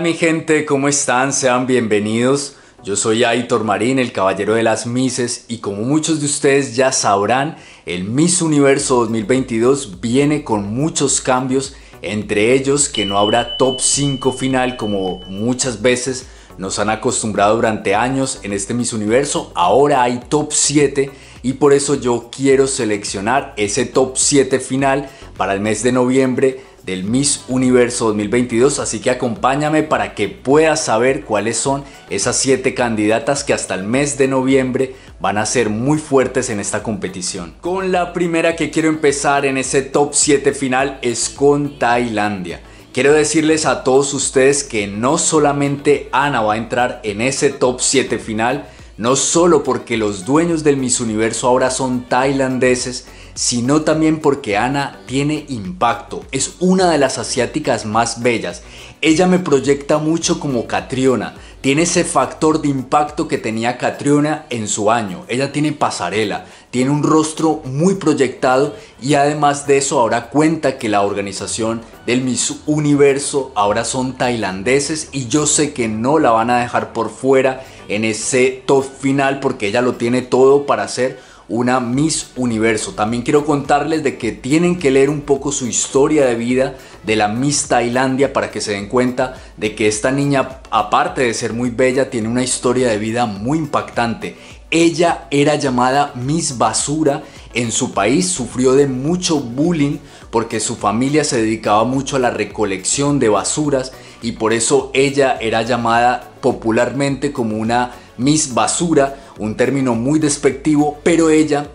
mi gente? ¿Cómo están? Sean bienvenidos. Yo soy Aitor Marín, el caballero de las Mises, y como muchos de ustedes ya sabrán, el Miss Universo 2022 viene con muchos cambios, entre ellos que no habrá top 5 final como muchas veces nos han acostumbrado durante años en este Miss Universo, ahora hay top 7 y por eso yo quiero seleccionar ese top 7 final para el mes de noviembre del Miss Universo 2022, así que acompáñame para que puedas saber cuáles son esas 7 candidatas que hasta el mes de noviembre van a ser muy fuertes en esta competición. Con la primera que quiero empezar en ese top 7 final es con Tailandia. Quiero decirles a todos ustedes que no solamente Ana va a entrar en ese top 7 final, no solo porque los dueños del Miss Universo ahora son tailandeses, sino también porque Ana tiene impacto. Es una de las asiáticas más bellas. Ella me proyecta mucho como Catriona. Tiene ese factor de impacto que tenía Catriona en su año. Ella tiene pasarela, tiene un rostro muy proyectado y además de eso ahora cuenta que la organización del Miss Universo ahora son tailandeses y yo sé que no la van a dejar por fuera en ese top final porque ella lo tiene todo para hacer una Miss Universo. También quiero contarles de que tienen que leer un poco su historia de vida de la Miss Tailandia para que se den cuenta de que esta niña, aparte de ser muy bella, tiene una historia de vida muy impactante. Ella era llamada Miss Basura en su país, sufrió de mucho bullying porque su familia se dedicaba mucho a la recolección de basuras y por eso ella era llamada popularmente como una Miss Basura un término muy despectivo, pero ella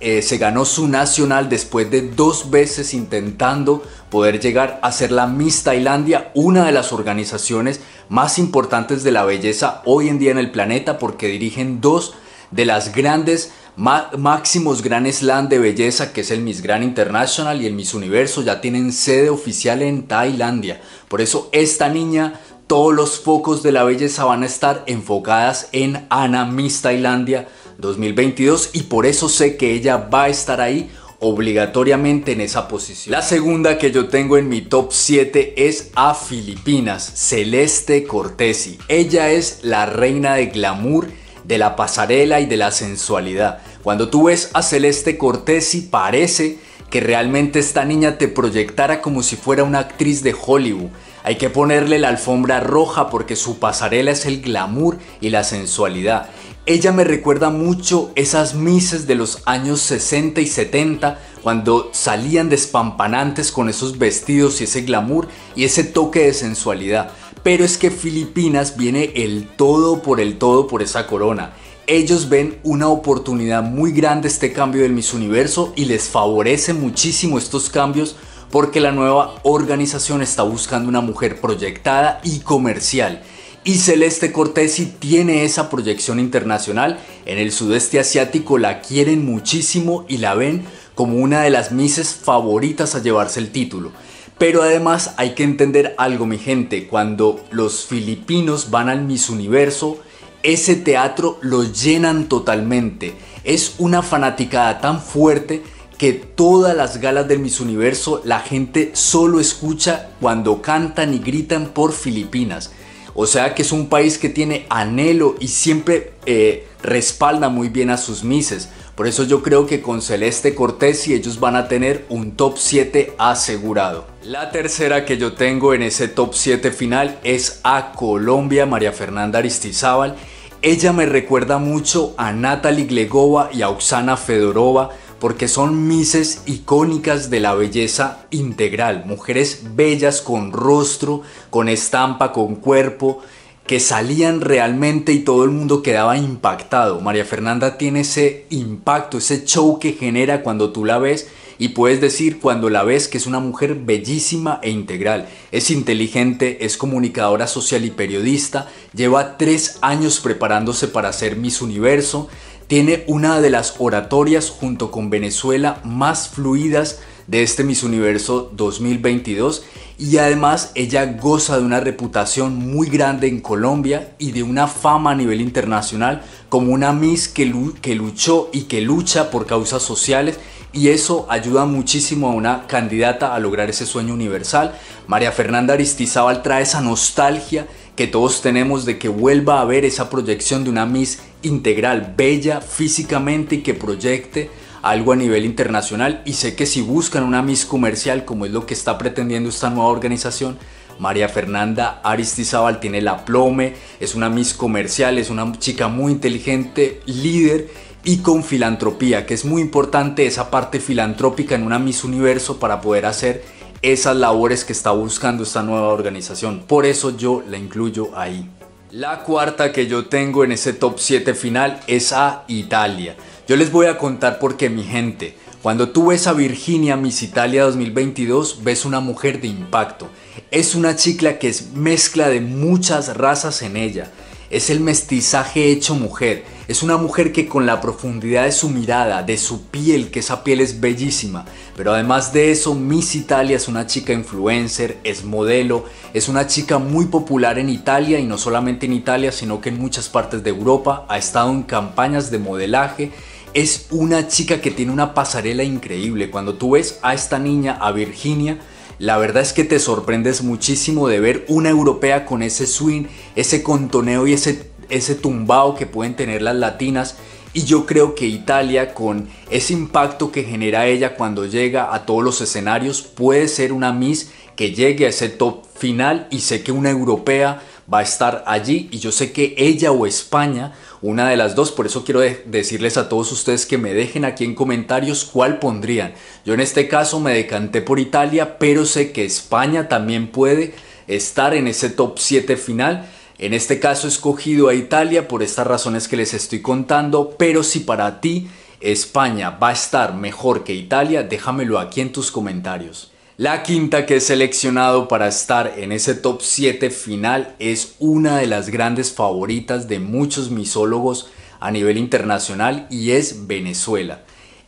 eh, se ganó su nacional después de dos veces intentando poder llegar a ser la Miss Tailandia, una de las organizaciones más importantes de la belleza hoy en día en el planeta, porque dirigen dos de las grandes máximos grandes land de belleza, que es el Miss Grand International y el Miss Universo, ya tienen sede oficial en Tailandia. Por eso esta niña todos los focos de la belleza van a estar enfocadas en Ana Miss Tailandia 2022 y por eso sé que ella va a estar ahí obligatoriamente en esa posición. La segunda que yo tengo en mi top 7 es a Filipinas, Celeste Cortesi. Ella es la reina de glamour, de la pasarela y de la sensualidad. Cuando tú ves a Celeste Cortesi parece que realmente esta niña te proyectara como si fuera una actriz de Hollywood. Hay que ponerle la alfombra roja porque su pasarela es el glamour y la sensualidad. Ella me recuerda mucho esas mises de los años 60 y 70 cuando salían despampanantes con esos vestidos y ese glamour y ese toque de sensualidad. Pero es que Filipinas viene el todo por el todo por esa corona. Ellos ven una oportunidad muy grande este cambio del Miss Universo y les favorece muchísimo estos cambios porque la nueva organización está buscando una mujer proyectada y comercial. Y Celeste Cortesi tiene esa proyección internacional. En el sudeste asiático la quieren muchísimo y la ven como una de las mises favoritas a llevarse el título. Pero además hay que entender algo, mi gente. Cuando los filipinos van al Miss Universo, ese teatro lo llenan totalmente. Es una fanaticada tan fuerte que todas las galas del Miss Universo la gente solo escucha cuando cantan y gritan por Filipinas. O sea que es un país que tiene anhelo y siempre eh, respalda muy bien a sus Misses. Por eso yo creo que con Celeste Cortés y ellos van a tener un top 7 asegurado. La tercera que yo tengo en ese top 7 final es a Colombia, María Fernanda Aristizábal. Ella me recuerda mucho a Natalie Glegova y a Oksana Fedorova porque son Misses icónicas de la belleza integral, mujeres bellas con rostro, con estampa, con cuerpo, que salían realmente y todo el mundo quedaba impactado. María Fernanda tiene ese impacto, ese show que genera cuando tú la ves y puedes decir cuando la ves que es una mujer bellísima e integral. Es inteligente, es comunicadora social y periodista, lleva tres años preparándose para ser Miss Universo, tiene una de las oratorias junto con Venezuela más fluidas de este Miss Universo 2022 y además ella goza de una reputación muy grande en Colombia y de una fama a nivel internacional como una Miss que, luchó y que lucha por causas sociales y eso ayuda muchísimo a una candidata a lograr ese sueño universal. María Fernanda Aristizábal trae esa nostalgia que todos tenemos de que vuelva a haber esa proyección de una Miss integral, bella físicamente y que proyecte algo a nivel internacional y sé que si buscan una Miss comercial como es lo que está pretendiendo esta nueva organización, María Fernanda Aristizábal tiene la plome es una Miss comercial, es una chica muy inteligente, líder y con filantropía, que es muy importante esa parte filantrópica en una Miss Universo para poder hacer esas labores que está buscando esta nueva organización. Por eso yo la incluyo ahí. La cuarta que yo tengo en ese top 7 final es a Italia. Yo les voy a contar porque mi gente, cuando tú ves a Virginia Miss Italia 2022, ves una mujer de impacto. Es una chica que es mezcla de muchas razas en ella es el mestizaje hecho mujer. Es una mujer que con la profundidad de su mirada, de su piel, que esa piel es bellísima, pero además de eso, Miss Italia es una chica influencer, es modelo, es una chica muy popular en Italia y no solamente en Italia, sino que en muchas partes de Europa, ha estado en campañas de modelaje. Es una chica que tiene una pasarela increíble. Cuando tú ves a esta niña, a Virginia, la verdad es que te sorprendes muchísimo de ver una europea con ese swing, ese contoneo y ese, ese tumbao que pueden tener las latinas. Y yo creo que Italia, con ese impacto que genera ella cuando llega a todos los escenarios, puede ser una Miss que llegue a ese top final y sé que una europea va a estar allí y yo sé que ella o España, una de las dos, por eso quiero decirles a todos ustedes que me dejen aquí en comentarios cuál pondrían. Yo en este caso me decanté por Italia, pero sé que España también puede estar en ese top 7 final. En este caso he escogido a Italia por estas razones que les estoy contando, pero si para ti España va a estar mejor que Italia, déjamelo aquí en tus comentarios. La quinta que he seleccionado para estar en ese top 7 final es una de las grandes favoritas de muchos misólogos a nivel internacional y es Venezuela.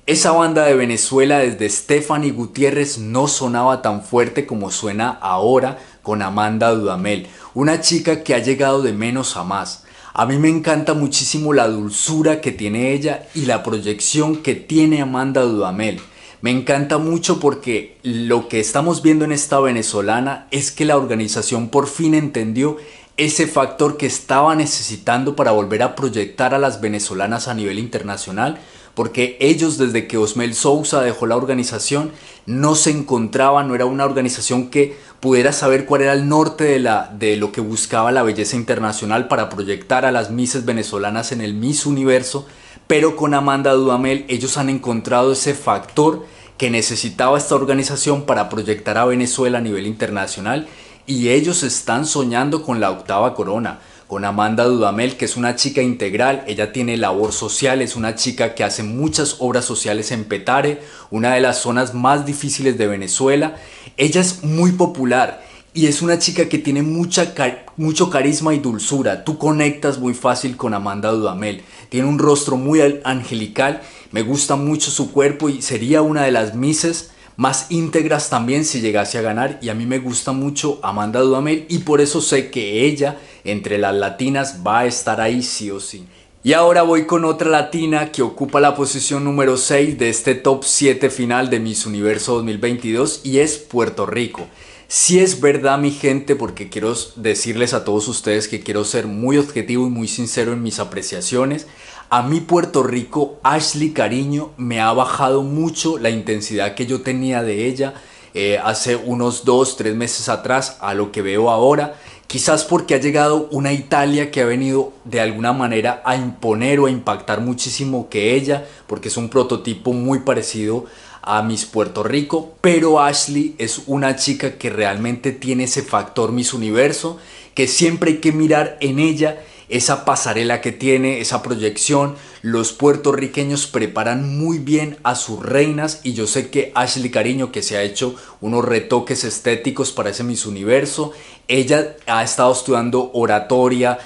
Esa banda de Venezuela desde Stephanie Gutiérrez no sonaba tan fuerte como suena ahora con Amanda Dudamel, una chica que ha llegado de menos a más. A mí me encanta muchísimo la dulzura que tiene ella y la proyección que tiene Amanda Dudamel. Me encanta mucho porque lo que estamos viendo en esta venezolana es que la organización por fin entendió ese factor que estaba necesitando para volver a proyectar a las venezolanas a nivel internacional, porque ellos desde que Osmel Sousa dejó la organización no se encontraban, no era una organización que pudiera saber cuál era el norte de, la, de lo que buscaba la belleza internacional para proyectar a las Misses venezolanas en el Miss Universo, pero con Amanda Dudamel ellos han encontrado ese factor que necesitaba esta organización para proyectar a Venezuela a nivel internacional y ellos están soñando con la octava corona, con Amanda Dudamel, que es una chica integral, ella tiene labor social, es una chica que hace muchas obras sociales en Petare, una de las zonas más difíciles de Venezuela. Ella es muy popular, y es una chica que tiene mucha mucho carisma y dulzura. Tú conectas muy fácil con Amanda Dudamel. Tiene un rostro muy angelical, me gusta mucho su cuerpo y sería una de las mises más íntegras también si llegase a ganar y a mí me gusta mucho Amanda Dudamel y por eso sé que ella entre las latinas va a estar ahí sí o sí. Y ahora voy con otra latina que ocupa la posición número 6 de este top 7 final de Miss Universo 2022 y es Puerto Rico. Si es verdad mi gente, porque quiero decirles a todos ustedes que quiero ser muy objetivo y muy sincero en mis apreciaciones, a mí Puerto Rico, Ashley Cariño, me ha bajado mucho la intensidad que yo tenía de ella eh, hace unos 2, 3 meses atrás a lo que veo ahora. Quizás porque ha llegado una Italia que ha venido de alguna manera a imponer o a impactar muchísimo que ella, porque es un prototipo muy parecido a Miss Puerto Rico, pero Ashley es una chica que realmente tiene ese factor Miss Universo, que siempre hay que mirar en ella esa pasarela que tiene, esa proyección. Los puertorriqueños preparan muy bien a sus reinas y yo sé que Ashley Cariño, que se ha hecho unos retoques estéticos para ese Miss Universo, ella ha estado estudiando oratoria,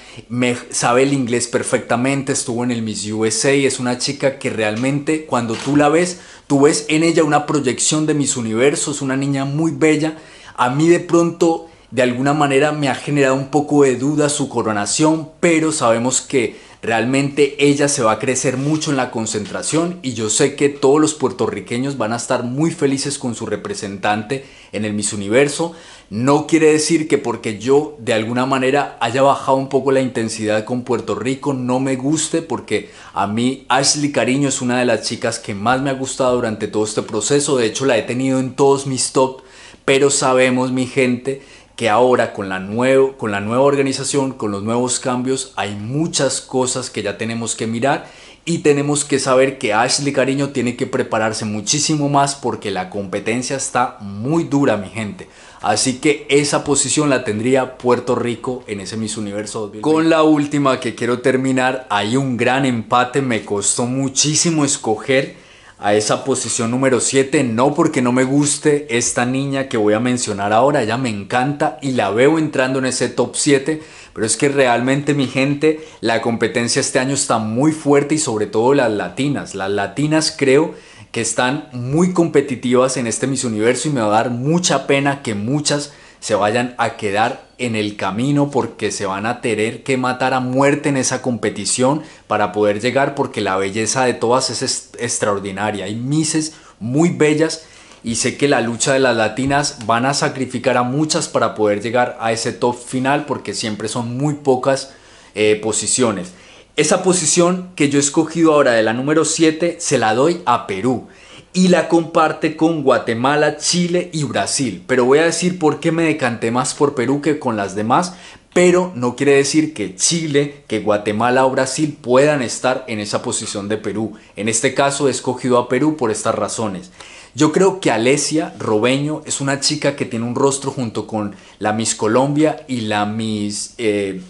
sabe el inglés perfectamente, estuvo en el Miss USA, y es una chica que realmente cuando tú la ves, tú ves en ella una proyección de Miss Universo, es una niña muy bella. A mí de pronto de alguna manera me ha generado un poco de duda su coronación, pero sabemos que realmente ella se va a crecer mucho en la concentración y yo sé que todos los puertorriqueños van a estar muy felices con su representante en el Miss Universo. No quiere decir que porque yo de alguna manera haya bajado un poco la intensidad con Puerto Rico no me guste porque a mí Ashley Cariño es una de las chicas que más me ha gustado durante todo este proceso. De hecho la he tenido en todos mis top. Pero sabemos mi gente que ahora con la, nuevo, con la nueva organización, con los nuevos cambios, hay muchas cosas que ya tenemos que mirar y tenemos que saber que Ashley Cariño tiene que prepararse muchísimo más porque la competencia está muy dura, mi gente. Así que esa posición la tendría Puerto Rico en ese Miss Universo Con la última que quiero terminar, hay un gran empate, me costó muchísimo escoger a esa posición número 7, no porque no me guste esta niña que voy a mencionar ahora, ella me encanta y la veo entrando en ese top 7, pero es que realmente mi gente, la competencia este año está muy fuerte y sobre todo las latinas, las latinas creo que están muy competitivas en este Miss Universo y me va a dar mucha pena que muchas se vayan a quedar en el camino porque se van a tener que matar a muerte en esa competición para poder llegar porque la belleza de todas es extraordinaria. Hay mises muy bellas y sé que la lucha de las latinas van a sacrificar a muchas para poder llegar a ese top final porque siempre son muy pocas eh, posiciones. Esa posición que yo he escogido ahora de la número 7 se la doy a Perú y la comparte con Guatemala, Chile y Brasil. Pero voy a decir por qué me decanté más por Perú que con las demás, pero no quiere decir que Chile, que Guatemala o Brasil puedan estar en esa posición de Perú. En este caso he escogido a Perú por estas razones. Yo creo que Alesia Robeño es una chica que tiene un rostro junto con la Miss Colombia y la Miss, eh,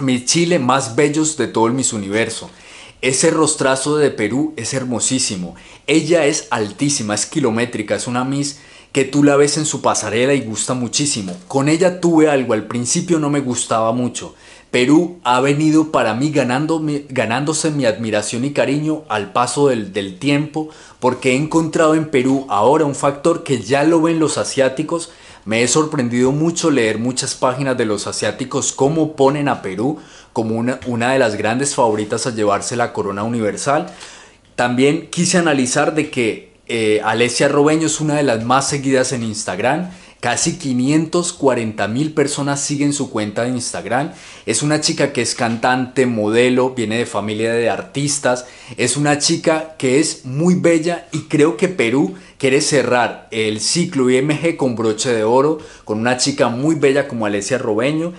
Miss Chile más bellos de todo el Miss Universo. Ese rostrazo de Perú es hermosísimo. Ella es altísima, es kilométrica, es una Miss que tú la ves en su pasarela y gusta muchísimo. Con ella tuve algo, al principio no me gustaba mucho. Perú ha venido para mí ganándose mi admiración y cariño al paso del, del tiempo porque he encontrado en Perú ahora un factor que ya lo ven los asiáticos. Me he sorprendido mucho leer muchas páginas de los asiáticos cómo ponen a Perú como una, una de las grandes favoritas a llevarse la corona universal. También quise analizar de que eh, Alesia Robeño es una de las más seguidas en Instagram. Casi 540 mil personas siguen su cuenta de Instagram. Es una chica que es cantante, modelo, viene de familia de artistas. Es una chica que es muy bella y creo que Perú quiere cerrar el ciclo IMG con broche de oro, con una chica muy bella como Alesia Robeño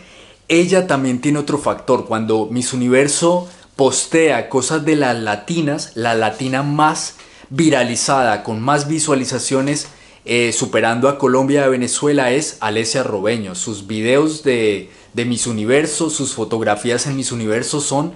ella también tiene otro factor. Cuando Miss Universo postea cosas de las latinas, la latina más viralizada, con más visualizaciones, eh, superando a Colombia y Venezuela, es Alesia Robeño. Sus videos de, de Miss Universo, sus fotografías en Miss Universo son,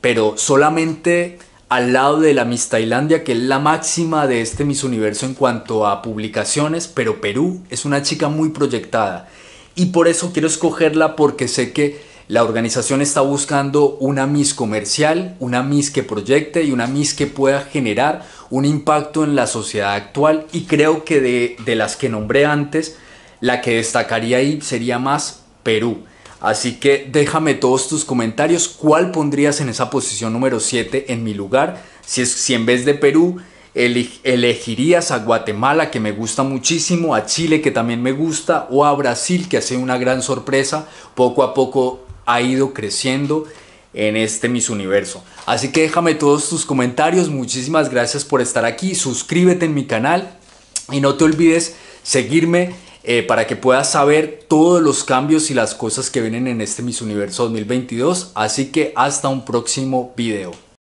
pero solamente al lado de la Miss Tailandia, que es la máxima de este Miss Universo en cuanto a publicaciones, pero Perú es una chica muy proyectada y por eso quiero escogerla porque sé que la organización está buscando una Miss comercial, una Miss que proyecte y una Miss que pueda generar un impacto en la sociedad actual y creo que de, de las que nombré antes, la que destacaría ahí sería más Perú. Así que déjame todos tus comentarios. ¿Cuál pondrías en esa posición número 7 en mi lugar? Si, es, si en vez de Perú elegirías a Guatemala, que me gusta muchísimo, a Chile, que también me gusta, o a Brasil, que ha sido una gran sorpresa, poco a poco ha ido creciendo en este Miss Universo. Así que déjame todos tus comentarios, muchísimas gracias por estar aquí, suscríbete en mi canal y no te olvides seguirme eh, para que puedas saber todos los cambios y las cosas que vienen en este Miss Universo 2022. Así que hasta un próximo video.